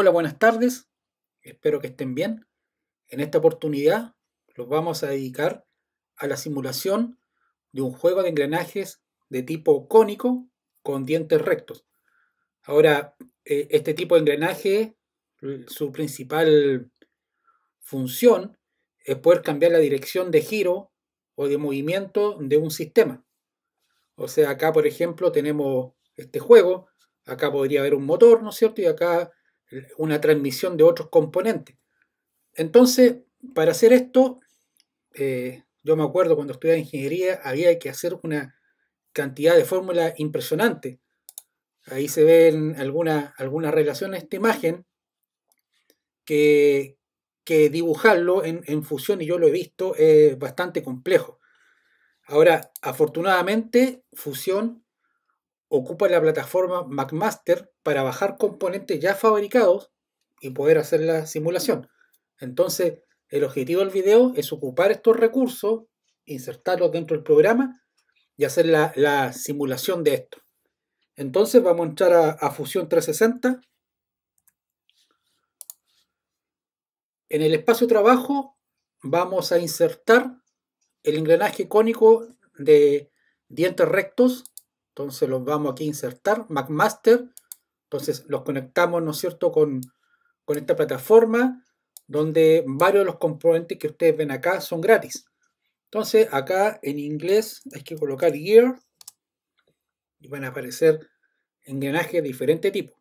Hola, buenas tardes. Espero que estén bien. En esta oportunidad los vamos a dedicar a la simulación de un juego de engranajes de tipo cónico con dientes rectos. Ahora, eh, este tipo de engranaje, mm, su principal función es poder cambiar la dirección de giro o de movimiento de un sistema. O sea, acá, por ejemplo, tenemos este juego, acá podría haber un motor, ¿no es cierto? Y acá una transmisión de otros componentes. Entonces, para hacer esto, eh, yo me acuerdo cuando estudiaba ingeniería, había que hacer una cantidad de fórmulas impresionante. Ahí se ven algunas alguna relaciones esta imagen que, dibujarlo en, en, fusión, y yo lo he visto, es bastante complejo. Ahora, afortunadamente, fusión ocupa la plataforma McMaster para bajar componentes ya fabricados y poder hacer la simulación. Entonces, el objetivo del video es ocupar estos recursos, insertarlos dentro del programa y hacer la, simulación de esto. Entonces vamos a entrar a, Fusion Fusión 360. En el espacio trabajo vamos a insertar el engranaje cónico de dientes rectos entonces los vamos aquí a insertar, MacMaster. Entonces los conectamos, ¿no es cierto?, con, esta plataforma donde varios de los componentes que ustedes ven acá son gratis. Entonces acá en inglés hay que colocar gear y van a aparecer engranajes de diferente tipo.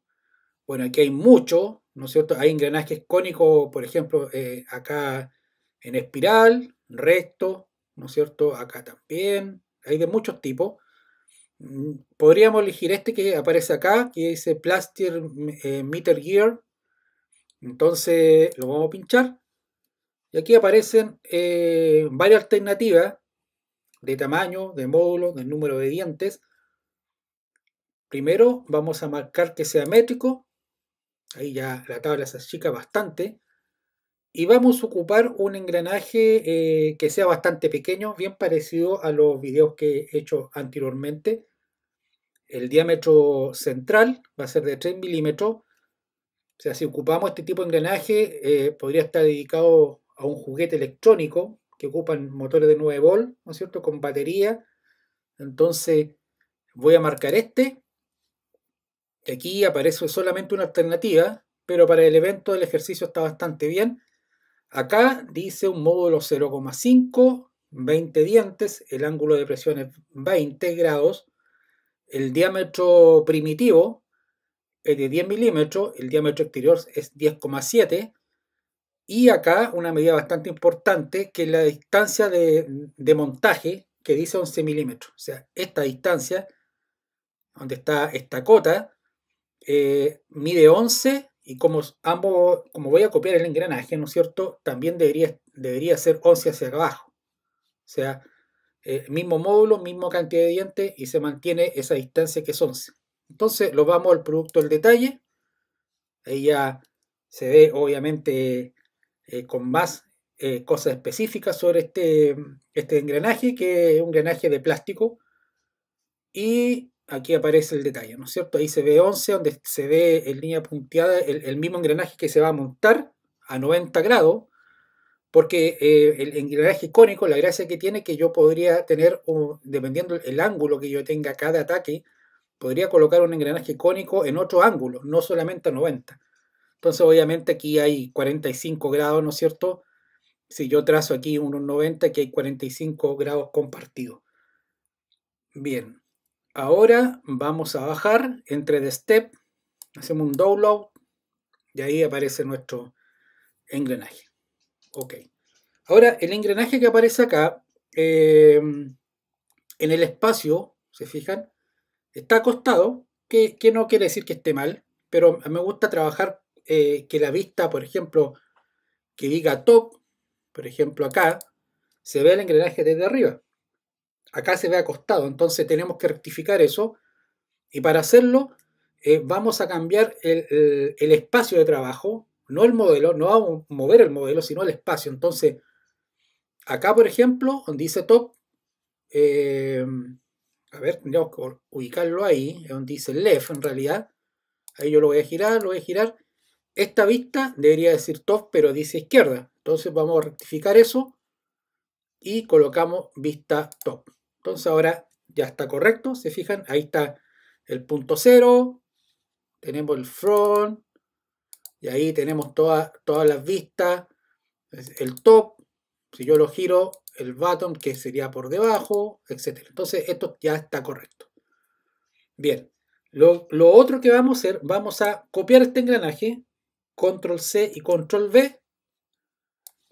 Bueno, aquí hay mucho, ¿no es cierto? Hay engranajes cónicos, por ejemplo, eh, acá en espiral, resto, ¿no es cierto? Acá también, hay de muchos tipos. Podríamos elegir este que aparece acá, que dice Plastier eh, Meter Gear. Entonces lo vamos a pinchar. Y aquí aparecen eh, varias alternativas de tamaño, de módulo, de número de dientes. Primero vamos a marcar que sea métrico. Ahí ya la tabla se achica bastante y vamos a ocupar un engranaje eh, que sea bastante pequeño, bien parecido a los videos que he hecho anteriormente. El diámetro central va a ser de 3 milímetros. O sea, si ocupamos este tipo de engranaje, eh, podría estar dedicado a un juguete electrónico que ocupan motores de 9 volt, ¿no es cierto?, con batería. Entonces, voy a marcar este. Aquí aparece solamente una alternativa, pero para el evento del ejercicio está bastante bien. Acá dice un módulo 0,5, 20 dientes, el ángulo de presión es 20 grados, el diámetro primitivo es de 10 milímetros, el diámetro exterior es 10,7 y acá una medida bastante importante que es la distancia de, montaje que dice 11 milímetros. O sea, esta distancia, donde está esta cota, eh, mide 11 y como ambos, como voy a copiar el engranaje, ¿no es cierto? También debería, debería ser 11 hacia abajo. O sea, eh, mismo módulo, mismo cantidad de dientes y se mantiene esa distancia que es 11. Entonces lo vamos al producto del detalle. Ahí ya se ve obviamente eh, con más eh, cosas específicas sobre este, este engranaje, que es un engranaje de plástico. Y aquí aparece el detalle, ¿no es cierto? Ahí se ve 11, donde se ve en línea punteada el, mismo engranaje que se va a montar a 90 grados, porque eh, el engranaje cónico, la gracia que tiene que yo podría tener, dependiendo el ángulo que yo tenga cada ataque, podría colocar un engranaje cónico en otro ángulo, no solamente a 90. Entonces, obviamente aquí hay 45 grados, ¿no es cierto? Si yo trazo aquí unos 90, aquí hay 45 grados compartidos. Bien. Ahora vamos a bajar entre The Step, hacemos un download y ahí aparece nuestro engranaje. Ok. Ahora, el engranaje que aparece acá, eh, en el espacio, se fijan, está acostado, que, no quiere decir que esté mal, pero me gusta trabajar eh, que la vista, por ejemplo, que diga top, por ejemplo acá, se ve el engranaje desde arriba. Acá se ve acostado, entonces tenemos que rectificar eso. Y para hacerlo, eh, vamos a cambiar el, espacio de trabajo, no el modelo, no vamos a mover el modelo, sino el espacio. Entonces, acá, por ejemplo, donde dice top, eh, a ver, tendríamos que ubicarlo ahí, donde dice left en realidad. Ahí yo lo voy a girar, lo voy a girar. Esta vista debería decir top, pero dice izquierda. Entonces vamos a rectificar eso y colocamos vista top. Entonces ahora ya está correcto, se fijan, ahí está el punto cero, tenemos el front, y ahí tenemos toda, todas las vistas, el top, si yo lo giro, el bottom que sería por debajo, etc. Entonces esto ya está correcto. Bien, lo, otro que vamos a hacer, vamos a copiar este engranaje, control C y control V,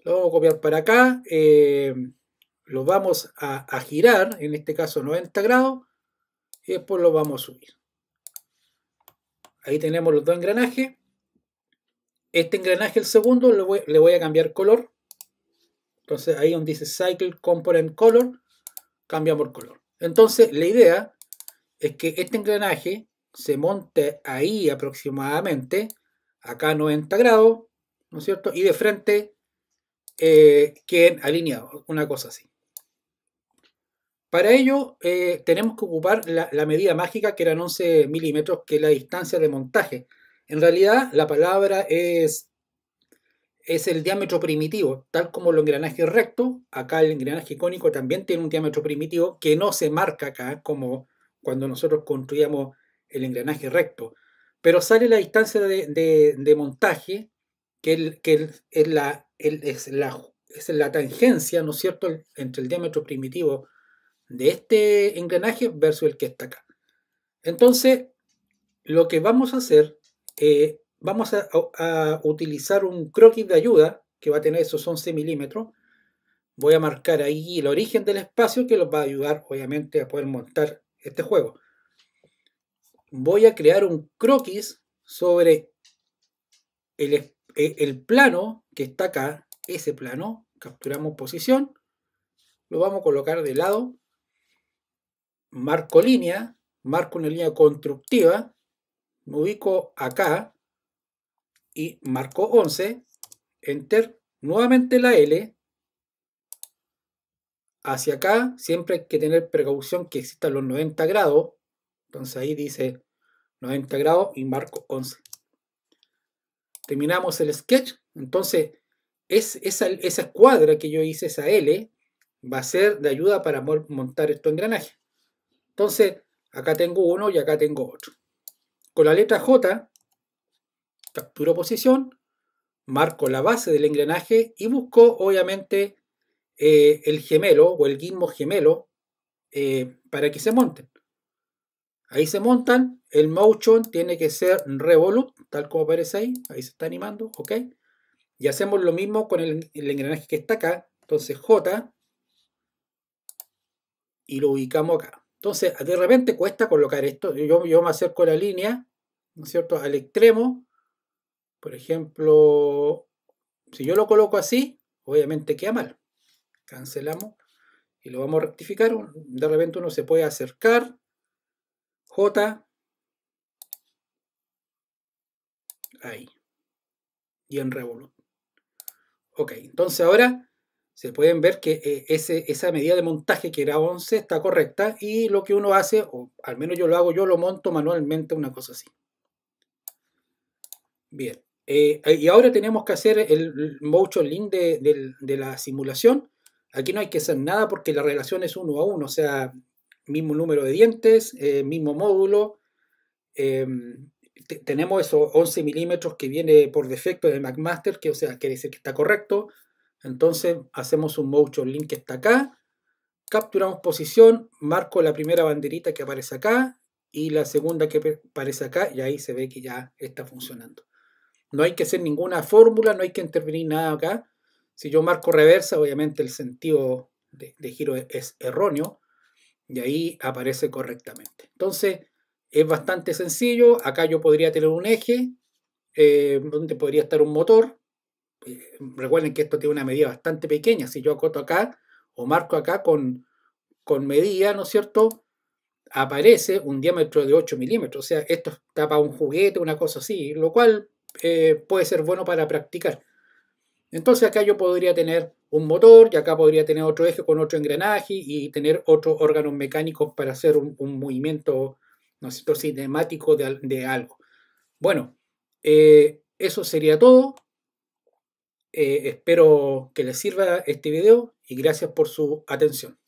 lo vamos a copiar para acá, eh, lo vamos a, girar, en este caso 90 grados, y después lo vamos a subir. Ahí tenemos los dos engranajes. Este engranaje, el segundo, le voy a cambiar color. Entonces ahí donde dice Cycle Component Color, cambiamos el color. Entonces la idea es que este engranaje se monte ahí aproximadamente, acá 90 grados, ¿no es cierto? Y de frente eh, queden alineados, una cosa así. Para ello, eh, tenemos que ocupar la, medida mágica que eran 11 milímetros, que es la distancia de montaje. En realidad, la palabra es, es el diámetro primitivo, tal como el engranaje recto. Acá el engranaje cónico también tiene un diámetro primitivo que no se marca acá, como cuando nosotros construíamos el engranaje recto. Pero sale la distancia de, montaje, que, que es, la, es, la, es la tangencia, ¿no cierto?, entre el diámetro primitivo de este engranaje versus el que está acá. Entonces, lo que vamos a hacer, eh, vamos a, utilizar un croquis de ayuda que va a tener esos 11 milímetros. Voy a marcar ahí el origen del espacio que los va a ayudar, obviamente, a poder montar este juego. Voy a crear un croquis sobre el, e, el plano que está acá, ese plano, capturamos posición, lo vamos a colocar de lado marco línea, marco una línea constructiva, me ubico acá y marco 11, enter, nuevamente la L, hacia acá, siempre hay que tener precaución que existan los 90 grados, entonces ahí dice 90 grados y marco 11. Terminamos el sketch, entonces es, esa, cuadra que yo hice, esa L, va a ser de ayuda para montar esto engranaje entonces, acá tengo uno y acá tengo otro. Con la letra J, capturo posición, marco la base del engranaje y busco, obviamente, eh, el gemelo o el guismo gemelo eh, para que se monten. Ahí se montan, el motion tiene que ser revolut, tal como aparece ahí, ahí se está animando, ok. Y hacemos lo mismo con el, el engranaje que está acá, entonces J, y lo ubicamos acá. Entonces, de repente cuesta colocar esto. Yo, me acerco a la línea, ¿no es cierto?, al extremo. Por ejemplo, si yo lo coloco así, obviamente queda mal. Cancelamos y lo vamos a rectificar. De repente uno se puede acercar. J. Ahí. Y en Revolut. Ok, entonces ahora se pueden ver que eh, esa medida de montaje que era 11 está correcta y lo que uno hace, o al menos yo lo hago, yo lo monto manualmente, una cosa así. Bien, eh, y ahora tenemos que hacer el motion link de, la simulación. Aquí no hay que hacer nada porque la relación es uno a uno, o sea, mismo número de dientes, eh, mismo módulo. Em, tenemos esos 11 milímetros que viene por defecto de McMaster, que o sea, quiere decir que está correcto. Entonces hacemos un motion link que está acá, capturamos posición, marco la primera banderita que aparece acá y la segunda que aparece acá y ahí se ve que ya está funcionando. No hay que hacer ninguna fórmula, no hay que intervenir nada acá. Si yo marco reversa, obviamente el sentido de, giro e-, es, erróneo y ahí aparece correctamente. Entonces es bastante sencillo. Acá yo podría tener un eje eh, donde podría estar un motor eh, recuerden que esto tiene una medida bastante pequeña. Si yo acoto acá o marco acá con, medida, ¿no es cierto? Aparece un diámetro de 8 milímetros. O sea, esto está para un juguete, una cosa así, lo cual eh, puede ser bueno para practicar. Entonces acá yo podría tener un motor y acá podría tener otro eje con otro engranaje y tener otros órganos mecánicos para hacer un, movimiento, ¿no es cierto?, cinemático de, algo. Bueno, eh, eso sería todo. Eh, espero que les sirva este video y gracias por su atención.